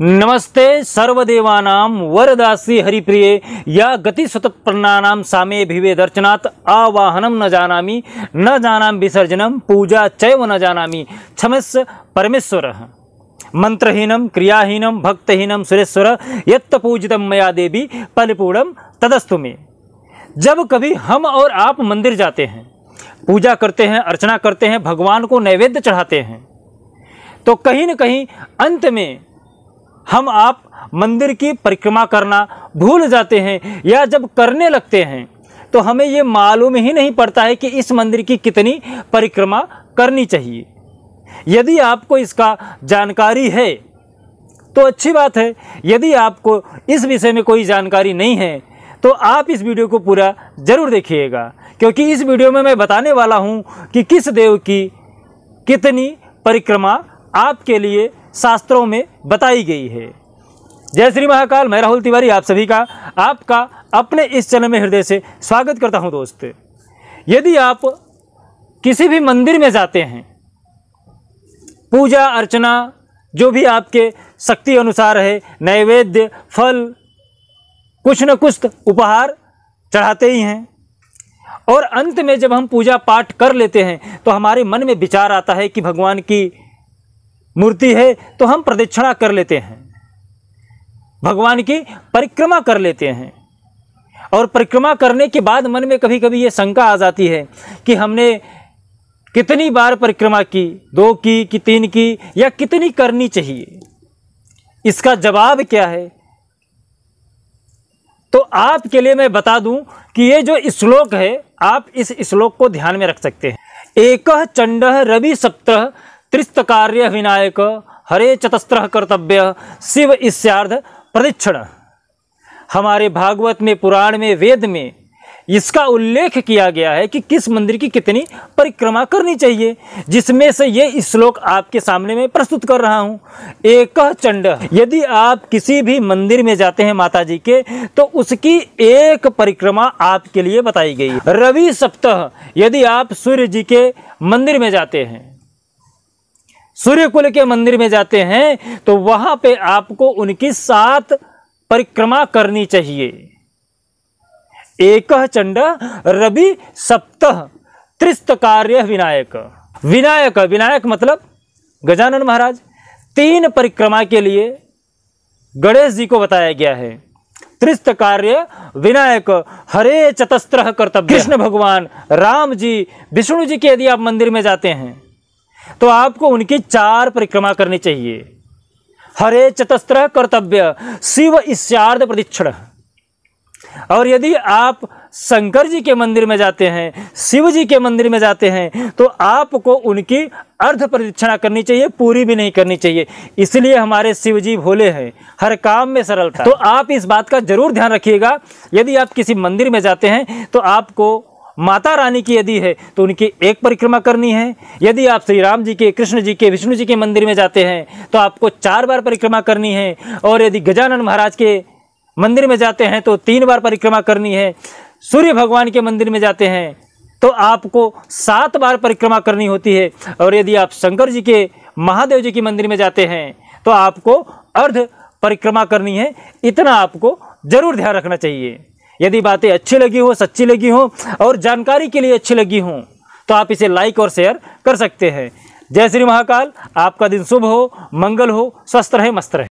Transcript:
नमस्ते सर्वदेवा वरदासी हरिप्रिय या गति सतपन्ना सामे भिवे दर्शनात् आवाहनम न जाना न जाना विसर्जनम पूजा चैव न जाना क्षमस परमेश्वर मंत्रहीनम क्रियाहीनम भक्तहीनम सुरेश्वर यूजित मैया मया देवी परिपूर्णम तदस्तु में जब कभी हम और आप मंदिर जाते हैं पूजा करते हैं अर्चना करते हैं भगवान को नैवेद्य चढ़ाते हैं तो कहीं न कहीं अंत में हम आप मंदिर की परिक्रमा करना भूल जाते हैं या जब करने लगते हैं तो हमें ये मालूम ही नहीं पड़ता है कि इस मंदिर की कितनी परिक्रमा करनी चाहिए यदि आपको इसका जानकारी है तो अच्छी बात है यदि आपको इस विषय में कोई जानकारी नहीं है तो आप इस वीडियो को पूरा ज़रूर देखिएगा क्योंकि इस वीडियो में मैं बताने वाला हूँ कि किस देव की कितनी परिक्रमा आपके लिए शास्त्रों में बताई गई है जय श्री महाकाल मैं राहुल तिवारी आप सभी का आपका अपने इस चैनल में हृदय से स्वागत करता हूं दोस्त यदि आप किसी भी मंदिर में जाते हैं पूजा अर्चना जो भी आपके शक्ति अनुसार है नैवेद्य फल कुछ न कुछ तो उपहार चढ़ाते ही हैं और अंत में जब हम पूजा पाठ कर लेते हैं तो हमारे मन में विचार आता है कि भगवान की मूर्ति है तो हम प्रदक्षिणा कर लेते हैं भगवान की परिक्रमा कर लेते हैं और परिक्रमा करने के बाद मन में कभी कभी ये शंका आ जाती है कि हमने कितनी बार परिक्रमा की दो की कि तीन की या कितनी करनी चाहिए इसका जवाब क्या है तो आपके लिए मैं बता दूं कि ये जो श्लोक है आप इस श्लोक को ध्यान में रख सकते हैं एक चंड रवि सप्तः त्रिस्त कार्य विनायक हरे चतस्त्र कर्तव्य शिव इस्यार्ध प्रदीक्षण हमारे भागवत में पुराण में वेद में इसका उल्लेख किया गया है कि किस मंदिर की कितनी परिक्रमा करनी चाहिए जिसमें से ये श्लोक आपके सामने में प्रस्तुत कर रहा हूँ एक चंड यदि आप किसी भी मंदिर में जाते हैं माता जी के तो उसकी एक परिक्रमा आपके लिए बताई गई रवि सप्ताह यदि आप सूर्य जी के मंदिर में जाते हैं सूर्य कुल के मंदिर में जाते हैं तो वहां पे आपको उनकी सात परिक्रमा करनी चाहिए एक चंड रवि सप्तः त्रिस्त कार्य विनायक विनायक विनायक मतलब गजानन महाराज तीन परिक्रमा के लिए गणेश जी को बताया गया है त्रिस्त कार्य विनायक हरे चतस्त्र कर्तव्य कृष्ण भगवान राम जी विष्णु जी के यदि आप मंदिर में जाते हैं तो आपको उनकी चार परिक्रमा करनी चाहिए हरे चतस्त्र कर्तव्य शिव इस्यार्ध प्रदीक्षण और यदि आप शंकर जी के मंदिर में जाते हैं शिव जी के मंदिर में जाते हैं तो आपको उनकी अर्ध प्रदीक्षिणा करनी चाहिए पूरी भी नहीं करनी चाहिए इसलिए हमारे शिव जी भोले हैं हर काम में सरलता तो आप इस बात का जरूर ध्यान रखिएगा यदि आप किसी मंदिर में जाते हैं तो आपको माता रानी की यदि है तो उनकी एक परिक्रमा करनी है यदि आप श्री राम जी के कृष्ण जी के विष्णु जी के मंदिर में जाते हैं तो आपको चार बार परिक्रमा करनी है और यदि गजानन महाराज के मंदिर में जाते हैं तो तीन बार परिक्रमा करनी है सूर्य भगवान के मंदिर में जाते हैं तो आपको सात बार परिक्रमा करनी होती है और यदि आप शंकर जी के महादेव जी के मंदिर में जाते हैं तो आपको अर्ध परिक्रमा करनी है इतना आपको ज़रूर ध्यान रखना चाहिए यदि बातें अच्छी लगी हो सच्ची लगी हो और जानकारी के लिए अच्छी लगी हो तो आप इसे लाइक और शेयर कर सकते हैं जय श्री महाकाल आपका दिन शुभ हो मंगल हो स्वस्थ रहे मस्त रहे